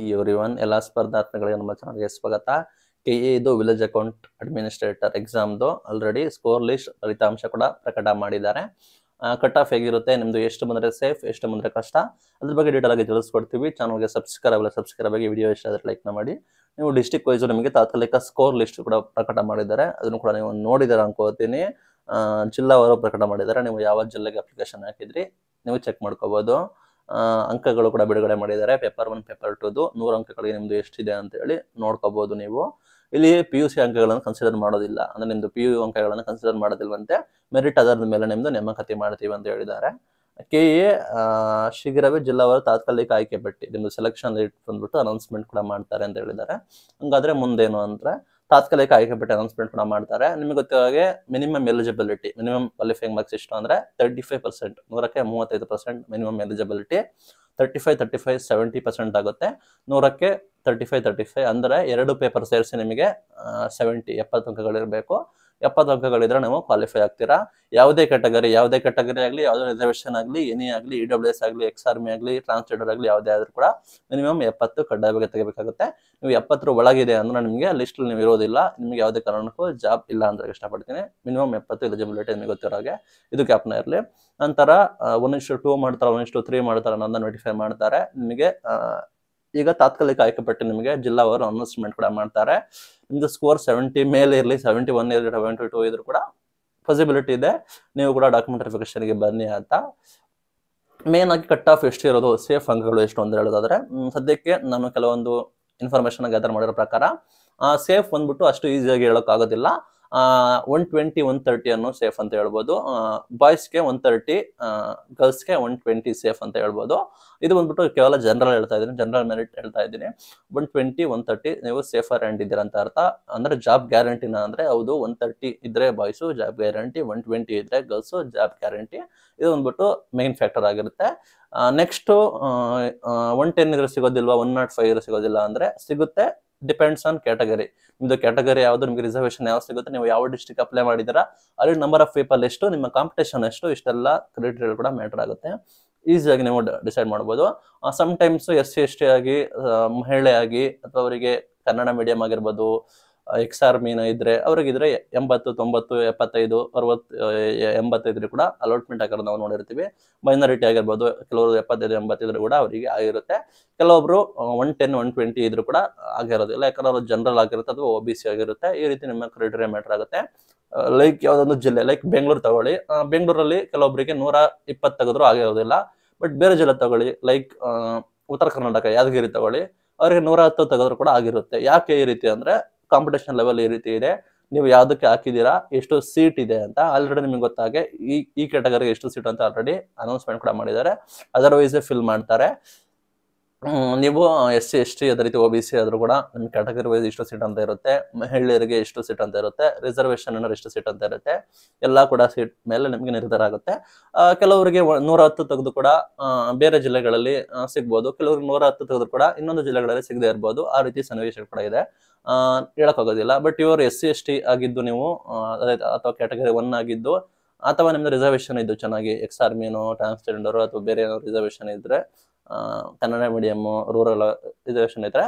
ಈ every one ಎಲ್ಲ ಸ್ಪರ್ಧಾತ್ಮಕಗಳಿಗೆ ನಮ್ಮ ಚಾನಲ್ಗೆ ಸ್ವಾಗತ ಕೆ ಎ ಇದು ವಿಲೇಜ್ ಅಕೌಂಟ್ ಅಡ್ಮಿನಿಸ್ಟ್ರೇಟರ್ ಎಕ್ಸಾಮ್ದು ಆಲ್ರೆಡಿ ಸ್ಕೋರ್ ಲಿಸ್ಟ್ ಫಲಿತಾಂಶ ಕೂಡ ಪ್ರಕಟ ಮಾಡಿದ್ದಾರೆ ಕಟ್ ಆಫ್ ಹೇಗಿರುತ್ತೆ ನಿಮ್ದು ಎಷ್ಟು ಬಂದರೆ ಸೇಫ್ ಎಷ್ಟು ಬಂದರೆ ಕಷ್ಟ ಅದ್ರ ಬಗ್ಗೆ ಡೀಟೇಲ್ ಆಗಿ ತಿಳಿಸ್ಕೊಡ್ತೀವಿ ಚಾನಲ್ಗೆ ಸಬ್ಸ್ಕ್ರೈಬ್ ಎಲ್ಲ ಸಬ್ಸ್ಕ್ರೈಬ್ ಆಗಿ ವಿಡಿಯೋ ಇಷ್ಟ ಆದರೆ ಲೈಕ್ನ ಮಾಡಿ ನೀವು ಡಿಸ್ಟಿಕ್ ವೈಸು ನಿಮಗೆ ತಾತ್ಕಾಲಿಕ ಸ್ಕೋರ್ ಲಿಸ್ಟ್ ಕೂಡ ಪ್ರಕಟ ಮಾಡಿದ್ದಾರೆ ಅದನ್ನು ಕೂಡ ನೀವು ನೋಡಿದಾರೆ ಅನ್ಕೋತೀನಿ ಜಿಲ್ಲಾವರು ಪ್ರಕಟ ಮಾಡಿದ್ದಾರೆ ನೀವು ಯಾವ ಜಿಲ್ಲೆಗೆ ಅಪ್ಲಿಕೇಶನ್ ಹಾಕಿದ್ರಿ ನೀವು ಚೆಕ್ ಮಾಡ್ಕೋಬೋದು ಅಂಕಗಳು ಕೂಡ ಬಿಡುಗಡೆ ಮಾಡಿದ್ದಾರೆ ಪೇಪರ್ ಒನ್ ಪೇಪರ್ ಟೂದು ನೂರು ಅಂಕಗಳಿಗೆ ನಿಮ್ದು ಎಷ್ಟಿದೆ ಅಂತ ಹೇಳಿ ನೋಡ್ಕೋಬಹುದು ನೀವು ಇಲ್ಲಿ ಪಿ ಯು ಸಿ ಅಂಕಗಳನ್ನು ಕನ್ಸಿಡರ್ ಮಾಡೋದಿಲ್ಲ ಅಂದ್ರೆ ನಿಮ್ದು ಪಿ ಯು ಅಂಕಗಳನ್ನು ಕನ್ಸಿಡರ್ ಮಾಡೋದಿಲ್ವಂತೆ ಮೆರಿಟ್ ಆಧಾರದ ಮೇಲೆ ನಿಮ್ದು ನೇಮಕಾತಿ ಮಾಡ್ತೀವಿ ಅಂತ ಹೇಳಿದ್ದಾರೆ ಕೆ ಎ ಶೀಘ್ರವೇ ಜಿಲ್ಲಾವಾರು ತಾತ್ಕಾಲಿಕ ಆಯ್ಕೆ ಪಟ್ಟಿ ನಿಮ್ದು ಸೆಲೆಕ್ಷನ್ ರೇಟ್ ಬಂದ್ಬಿಟ್ಟು ಅನೌನ್ಸ್ಮೆಂಟ್ ಕೂಡ ಮಾಡ್ತಾರೆ ಅಂತ ಹೇಳಿದ್ದಾರೆ ಹಂಗಾದ್ರೆ ಮುಂದೇನು ಅಂದ್ರೆ ತಾತ್ಕಾಲಿಕ ಆಯ್ಕೆ ಬಿಟ್ಟು ಅನೌನ್ಸ್ಮೆಂಟ್ ಕೂಡ ಮಾಡ್ತಾರೆ ನಿಮಗೆ ಗೊತ್ತಾಗೆ minimum eligibility minimum qualifying marks ಇಷ್ಟು ಅಂದ್ರೆ ತರ್ಟಿ ಫೈವ್ ಪರ್ಸೆಂಟ್ ನೂರಕ್ಕೆ ಮೂವತ್ತೈದು percent minimum eligibility thirty five thirty five seventy percent ಆಗುತ್ತೆ ನೂರಕ್ಕೆ ತರ್ಟಿ ಫೈವ್ ತರ್ಟಿ ಫೈವ್ ಅಂದರೆ ಎರಡು ಪೇಪರ್ ಸೇರಿಸಿ ನಿಮಗೆ ಸೆವೆಂಟಿ ಎಪ್ಪತ್ತು ಅಂಕಗಳಿರಬೇಕು ಎಪ್ಪತ್ತು ಅಂಕಗಳಿದ್ರೆ ನೀವು ಕ್ವಾಲಿಫೈ ಆಗ್ತೀರಾ ಯಾವುದೇ ಕ್ಯಾಟಗರಿ ಯಾವುದೇ ಕ್ಯಾಟಗರಿ ಆಗಲಿ ಯಾವುದೇ ರಿಸರ್ವೇಷನ್ ಆಗಲಿ ಎನಿ ಆಗಲಿ ಇ ಡಬ್ಲ್ಯೂ ಎಸ್ ಆಗಲಿ ಎಕ್ಸ್ ಆರ್ಮಿ ಆಗಲಿ ಟ್ರಾನ್ಸ್ಲೇಟರ್ ಆಗಲಿ ಯಾವುದೇ ಆದರೂ ಕೂಡ ಮಿನಿಮಮ್ ಎಪ್ಪತ್ತು ಕಡ್ಡಾಯವಾಗಿ ತೆಗಿಬೇಕಾಗುತ್ತೆ ನೀವು ಎಪ್ಪತ್ತರ ಒಳಗಿದೆ ಅಂದ್ರೆ ನಿಮಗೆ ಲಿಸ್ಟಲ್ಲಿ ನೀವು ಇರೋದಿಲ್ಲ ನಿಮಗೆ ಯಾವುದೇ ಕಾರಣಕ್ಕೂ ಜಾಬ್ ಇಲ್ಲ ಅಂದ್ರೆ ಇಷ್ಟಪಡ್ತೀನಿ ಮಿನಿಮಮ್ ಎಪ್ಪತ್ತು ಎಲಿಜಿಬಿಲಿಟಿ ನಿಮಗೆ ಗೊತ್ತಿರೋ ಹಾಗೆ ಇದು ಕ್ಯಾಪ್ನ ಇರಲಿ ನಂತರ ಒನ್ ಇಷ್ಟು ಟೂ ಮಾಡ್ತಾರೆ ಒನ್ ಇಷ್ಟು ತ್ರೀ ಮಾಡ್ತಾರೆ ಅನ್ನೋದನ್ನ ನೋಟಿಫೈ ಮಾಡ್ತಾರೆ ನಿಮಗೆ ಈಗ ತಾತ್ಕಾಲಿಕ ಆಯ್ಕೆ ಪಟ್ಟಿ ನಿಮಗೆ ಜಿಲ್ಲಾವರು ಅನೌನ್ಸ್ಮೆಂಟ್ ಕೂಡ ಮಾಡ್ತಾರೆ ನಿಮ್ದು ಸ್ಕೋರ್ ಸೆವೆಂಟಿ ಮೇಲೆ ಇರಲಿ ಸೆವೆಂಟಿ ಒನ್ ಇರಲಿ ಸೆವೆಂಟಿ ಟೂ ಇದ್ರು ಕೂಡ ಪಾಸಿಬಿಲಿಟಿ ಇದೆ ನೀವು ಕೂಡ ಡಾಕ್ಯುಮೆಂಟ್ ವೆರಿಫಿಕೇಶನ್ಗೆ ಬನ್ನಿ ಅಂತ ಮೇನ್ ಆಗಿ ಕಟ್ ಆಫ್ ಎಷ್ಟು ಇರೋದು ಸೇಫ್ ಅಂಕಗಳು ಎಷ್ಟು ಅಂತ ಹೇಳೋದಾದ್ರೆ ಸದ್ಯಕ್ಕೆ ನಾನು ಕೆಲವೊಂದು ಇನ್ಫಾರ್ಮೇಶನ್ ಗ್ಯಾದರ್ ಮಾಡಿರೋ ಪ್ರಕಾರ ಸೇಫ್ ಬಂದ್ಬಿಟ್ಟು ಅಷ್ಟು ಈಸಿಯಾಗಿ ಹೇಳೋಕ್ಕಾಗೋದಿಲ್ಲ ಒನ್ ಟ್ವೆಂಟಿ ಒನ್ ತರ್ಟಿ ಅನ್ನೋ ಸೇಫ್ ಅಂತ ಹೇಳ್ಬೋದು ಬಾಯ್ಸ್ಗೆ ಒನ್ ತರ್ಟಿ ಗರ್ಲ್ಸ್ಗೆ ಒನ್ ಟ್ವೆಂಟಿ ಸೇಫ್ ಅಂತ ಹೇಳ್ಬೋದು ಇದು ಬಂದ್ಬಿಟ್ಟು ಕೇವಲ ಜನರಲ್ ಹೇಳ್ತಾ ಇದ್ದೀನಿ ಜನರಲ್ ಮೆರಿಟ್ ಹೇಳ್ತಾ ಇದ್ದೀನಿ ಒನ್ ಟ್ವೆಂಟಿ ಒನ್ ತರ್ಟಿ ನೀವು ಸೇಫರ್ ಆ್ಯಂಡ್ ಇದ್ದೀರಾ ಅಂತ ಅರ್ಥ ಅಂದರೆ ಜಾಬ್ ಗ್ಯಾರಂಟಿನ ಅಂದರೆ ಹೌದು ಒನ್ ತರ್ಟಿ ಇದ್ದರೆ boys job guarantee one twenty ಇದ್ದರೆ ಗರ್ಲ್ಸು ಜಾಬ್ ಗ್ಯಾರಂಟಿ ಇದು ಬಂದ್ಬಿಟ್ಟು ಮೇನ್ ಫ್ಯಾಕ್ಟರ್ ಆಗಿರುತ್ತೆ ನೆಕ್ಸ್ಟು ಒನ್ ಟೆನ್ ಇದ್ರೆ ಸಿಗೋದಿಲ್ವಾ ಒನ್ ನಾಟ್ ಫೈವ್ ಇದ್ರೆ ಸಿಗೋದಿಲ್ಲ ಅಂದರೆ ಸಿಗುತ್ತೆ ಡಿಪೆಂಡ್ಸ್ ಆನ್ ಕ್ಯಾಟಗರಿ ನಿಮ್ದು ಕ್ಯಾಟಗರಿ ಯಾವ್ದು ನಿಮಗೆ ರಿಸರ್ವೇಶನ್ ಯಾವ ಸಿಗುತ್ತೆ ನೀವು ಯಾವ ಡಿಸ್ಟ್ರಿಕ್ಟ್ ಅಪ್ಲೈ ಮಾಡಿದ್ರ ಅಲ್ಲಿ ನಂಬರ್ ಆಫ್ ಪೀಪಲ್ ಎಷ್ಟು ನಿಮ್ಮ ಕಾಂಪಿಟೇಷನ್ ಎಷ್ಟು ಇಷ್ಟೆಲ್ಲ ಕ್ರಿಟೇರಿಯಲ್ ಕೂಡ ಮ್ಯಾಟರ್ ಆಗುತ್ತೆ ಈಸಿಯಾಗಿ ನೀವು ಡಿಸೈಡ್ ಮಾಡ್ಬೋದು sometimes S C S T ಆಗಿ ಮಹಿಳೆ ಆಗಿ ಅಥವಾ ಅವರಿಗೆ ಕನ್ನಡ ಮೀಡಿಯಂ ಆಗಿರ್ಬೋದು ಎಕ್ಸ್ ಆರ್ ಮೀನು ಇದ್ರೆ ಅವ್ರಿಗಿದ್ರೆ ಎಂಬತ್ತು ತೊಂಬತ್ತು ಎಪ್ಪತ್ತೈದು ಅರವತ್ತು ಎಂಬತ್ತೈದ್ರೆ ಕೂಡ ಅಲಾಟ್ಮೆಂಟ್ ಆಗೋದು ನಾವು ನೋಡಿರ್ತೀವಿ ಮೈನಾರಿಟಿ ಆಗಿರ್ಬೋದು ಕೆಲವರು ಎಪ್ಪತ್ತೈದು ಎಂಬತ್ತಿದ್ರು ಕೂಡ ಅವರಿಗೆ ಆಗಿರುತ್ತೆ ಕೆಲವೊಬ್ರು ಒನ್ ಟೆನ್ ಒನ್ ಟ್ವೆಂಟಿ ಇದ್ರು ಕೂಡ ಆಗಿರೋದಿಲ್ಲ ಯಾಕಂದ್ರೆ ಅವ್ರು ಜನರಲ್ ಆಗಿರುತ್ತೆ ಅಥವಾ ಒ ಬಿ ಸಿ ಆಗಿರುತ್ತೆ ಈ ರೀತಿ ನಿಮ್ಮ ಕ್ರೈಟೇರಿಯಾ ಮ್ಯಾಟರ್ ಆಗುತ್ತೆ ಲೈಕ್ ಯಾವುದೊಂದು ಜಿಲ್ಲೆ ಲೈಕ್ ಬೆಂಗಳೂರು ತಗೊಳ್ಳಿ ಬೆಂಗಳೂರಲ್ಲಿ ಕೆಲವೊಬ್ಬರಿಗೆ ನೂರ ಇಪ್ಪತ್ತು ತೆಗೆದ್ರು ಆಗಿರೋದಿಲ್ಲ ಬಟ್ ಬೇರೆ ಜಿಲ್ಲೆ ತಗೊಳ್ಳಿ ಲೈಕ್ ಉತ್ತರ ಕರ್ನಾಟಕ ಯಾದಗಿರಿ ತಗೊಳ್ಳಿ ಅವರಿಗೆ ನೂರ ಹತ್ತು ತೆಗೆದ್ರು ಕೂಡ ಆಗಿರುತ್ತೆ ಯಾಕೆ ಈ ರೀತಿ ಅಂದ್ರೆ ಕಾಂಪಿಟೇಷನ್ ಲೆವೆಲ್ ಈ ರೀತಿ ಇದೆ ನೀವು ಯಾವುದಕ್ಕೆ ಹಾಕಿದ್ದೀರಾ ಎಷ್ಟು ಸೀಟ್ ಇದೆ ಅಂತ ಆಲ್ರೆಡಿ ನಿಮ್ಗೆ ಗೊತ್ತಾಗೆ ಈ ಈ ಕ್ಯಾಟಗರಿಗೆ ಎಷ್ಟು ಸೀಟ್ ಅಂತ ಆಲ್ರೆಡಿ ಅನೌನ್ಸ್ಮೆಂಟ್ ಕೂಡ ಮಾಡಿದ್ದಾರೆ ಅದರ್ವೈಸ್ ಫಿಲ್ ಮಾಡ್ತಾರೆ ನೀವು ಎಸ್ ಸಿ ಎಸ್ ಟಿ ಅದೇ ರೀತಿ ಒ ಬಿ ಸಿ ಆದರೂ ಕೂಡ ನಿಮ್ಮ ಕ್ಯಾಟಗರಿ ವೈಸ್ ಇಷ್ಟು ಸೀಟ್ ಅಂತ ಇರುತ್ತೆ ಮಹಿಳೆಯರಿಗೆ ಎಷ್ಟು ಸೀಟ್ ಅಂತ ಇರುತ್ತೆ ರಿಸರ್ವೇಷನ್ ಅನ್ನೋ ಇಷ್ಟು ಸೀಟ್ ಅಂತ ಇರುತ್ತೆ ಎಲ್ಲ ಕೂಡ ಸೀಟ್ ಮೇಲೆ ನಿಮಗೆ ನಿರ್ಧಾರ ಆಗುತ್ತೆ ಕೆಲವರಿಗೆ ನೂರ ಹತ್ತು ತೆಗೆದು ಕೂಡ ಬೇರೆ ಜಿಲ್ಲೆಗಳಲ್ಲಿ ಸಿಗ್ಬೋದು ಕೆಲವರಿಗೆ ನೂರ ಹತ್ತು ತೆಗೆದು ಕೂಡ ಇನ್ನೊಂದು ಜಿಲ್ಲೆಗಳಲ್ಲಿ ಸಿಗದೆ ಇರ್ಬೋದು ಆ ರೀತಿ ಸನ್ನಿವೇಶ ಕೂಡ ಇದೆ ಹೇಳೋಕ್ಕಾಗೋದಿಲ್ಲ ಬಟ್ ಇವರು ಎಸ್ ಸಿ ಎಸ್ ಟಿ ಆಗಿದ್ದು ನೀವು ಅಥವಾ ಕ್ಯಾಟಗರಿ ಒನ್ ಆಗಿದ್ದು ಅಥವಾ ನಿಮ್ದು ರಿಸರ್ವೇಷನ್ ಇದ್ದು ಚೆನ್ನಾಗಿ ಎಕ್ಸ್ ಆರ್ಮಿನೋ ಟ್ರಾನ್ಸ್ಜೆಂಡರು ಅಥವಾ ಬೇರೆ ಏನೋ ರಿಸರ್ವೇಷನ್ ಇದ್ದರೆ ಕನ್ನಡ ಮೀಡಿಯಮ್ಮು ರೂರಲ್ ರಿಸರ್ವೇಷನ್ ಇದ್ರೆ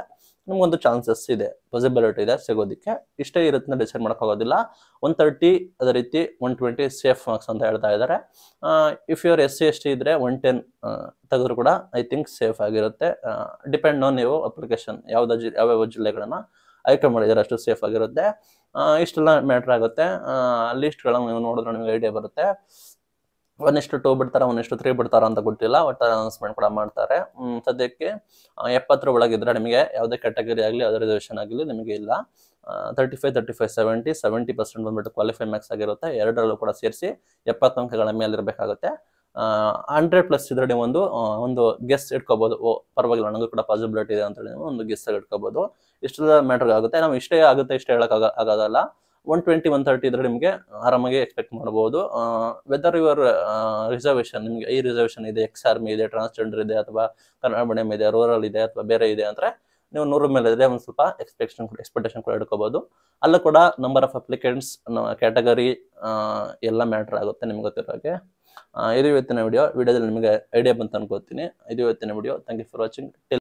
ನಿಮ್ಗೊಂದು ಚಾನ್ಸಸ್ ಇದೆ ಪಾಸಿಬಿಲಿಟಿ ಇದೆ ಸಿಗೋದಿಕ್ಕೆ ಇಷ್ಟೇ ಇರುತ್ತೆ ಡಿಸೈಡ್ ಮಾಡೋಕ್ಕಾಗೋದಿಲ್ಲ ಒನ್ ತರ್ಟಿ ಅದೇ ರೀತಿ ಒನ್ ಟ್ವೆಂಟಿ ಸೇಫ್ ಮಾರ್ಕ್ಸ್ ಅಂತ ಹೇಳ್ತಾ ಇದ್ದಾರೆ if your S C S T ಇದ್ದರೆ ಒನ್ ಟೆನ್ ತೆಗೆದ್ರು ಕೂಡ ಐ ಥಿಂಕ್ ಸೇಫ್ ಆಗಿರುತ್ತೆ ಡಿಪೆಂಡ್ ಆನ್ ನೀವು ಅಪ್ಲಿಕೇಶನ್ ಯಾವ್ದು ಯಾವ ಯಾವ ಜಿಲ್ಲೆಗಳನ್ನು ಆಯ್ಕೆ ಮಾಡಿದ್ದಾರೆ ಅಷ್ಟು ಸೇಫ್ ಆಗಿರುತ್ತೆ ಇಷ್ಟೆಲ್ಲ ಮ್ಯಾಟ್ರ್ ಆಗುತ್ತೆ ಲಿಸ್ಟ್ಗಳನ್ನು ನೀವು ನೋಡಿದ್ರೆ ನಿಮಗೆ ಐಡಿಯಾ ಬರುತ್ತೆ ಒಂದಿಷ್ಟು ಟೂ ಬಿಡ್ತಾರ ಒಂದಿಷ್ಟು ತ್ರೀ ಬಿಡ್ತಾರ ಅಂತ ಗೊತ್ತಿಲ್ಲ ಒಟ್ಟು ಅನೌನ್ಸ್ಮೆಂಟ್ ಕೂಡ ಮಾಡ್ತಾರೆ ಸದ್ಯಕ್ಕೆ ಎಪ್ಪತ್ತರ ಒಳಗಿದ್ರೆ ನಿಮಗೆ ಯಾವುದೇ ಕ್ಯಾಟಗರಿ ಆಗಲಿ ಯಾವುದೇ ರಿಸರ್ವೇಷನ್ ಆಗಲಿ ನಿಮಗೆ ಇಲ್ಲ thirty five thirty five seventy seventy percent ಬಂದ್ಬಿಟ್ಟು ಕ್ವಾಲಿಫೈ ಮ್ಯಾಕ್ಸ್ ಆಗಿರುತ್ತೆ ಎರಡರಲ್ಲೂ ಕೂಡ ಸೇರಿಸಿ ಎಪ್ಪತ್ತು ಅಂಕಗಳ ಮೇಲೆ ಇರಬೇಕಾಗುತ್ತೆ ಹಂಡ್ರೆಡ್ ಪ್ಲಸ್ ನೀವು ಒಂದು ಒಂದು ಗೆಸ್ ಇಟ್ಕೋಬಹುದು ಓ ಪರವಾಗಿಲ್ಲ ನನಗೂ ಕೂಡ ಪಾಸಿಬಿಲಿಟಿ ಇದೆ ಅಂತೇಳಿ ಒಂದು ಗೆಸ್ ಇಟ್ಕೋಬಹುದು ಇಷ್ಟು ಮ್ಯಾಟರ್ ಆಗುತ್ತೆ ನಾವು ಇಷ್ಟೇ ಆಗುತ್ತೆ ಇಷ್ಟೇ ಹೇಳಕ್ ಆಗೋದಲ್ಲ ಒನ್ ಟ್ವೆಂಟಿ ಒನ್ ತರ್ಟಿ ಇದ್ರೆ ನಿಮಗೆ ಆರಾಮಾಗಿ ಎಕ್ಸ್ಪೆಕ್ಟ್ ಮಾಡ್ಬೋದು ವೆದರ್ ಯುವರ್ ರಿಸರ್ವೇಷನ್ ನಿಮಗೆ ಈ ರಿಸರ್ವೇಷನ್ ಇದೆ ಎಕ್ಸ್ ಆರ್ಮಿ ಇದೆ ಟ್ರಾನ್ಸ್ಜೆಂಡರ್ ಇದೆ ಅಥವಾ ಕನ್ನಡ ಮೀಡಿಯಂ ಇದೆ ರೂರಲ್ ಇದೆ ಅಥವಾ ಬೇರೆ ಇದೆ ಅಂದರೆ ನೀವು ನೂರ ಮೇಲೆ ಇದ್ರೆ ಒಂದು ಸ್ವಲ್ಪ ಎಕ್ಸ್ಪೆಕ್ಷನ್ ಎಕ್ಸ್ಪೆಕ್ಟೇಷನ್ ಕೂಡ ಇಟ್ಕೋಬಹುದು ಅಲ್ಲೂ ಕೂಡ ನಂಬರ್ ಆಫ್ ಅಪ್ಲಿಕೆಂಟ್ಸ್ ಕ್ಯಾಟಗರಿ ಎಲ್ಲ ಮ್ಯಾಟ್ರ್ ಆಗುತ್ತೆ ನಿಮ್ಗೆ ಗೊತ್ತಿರೋಕ್ಕೆ ಇದು ಇವತ್ತಿನ ವಿಡಿಯೋ ವಿಡಿಯೋದಲ್ಲಿ ನಿಮಗೆ ಐಡಿಯಾ ಬಂತ ಅನ್ಕೋತೀನಿ ಇದು ಇವತ್ತಿನ video thank you for watching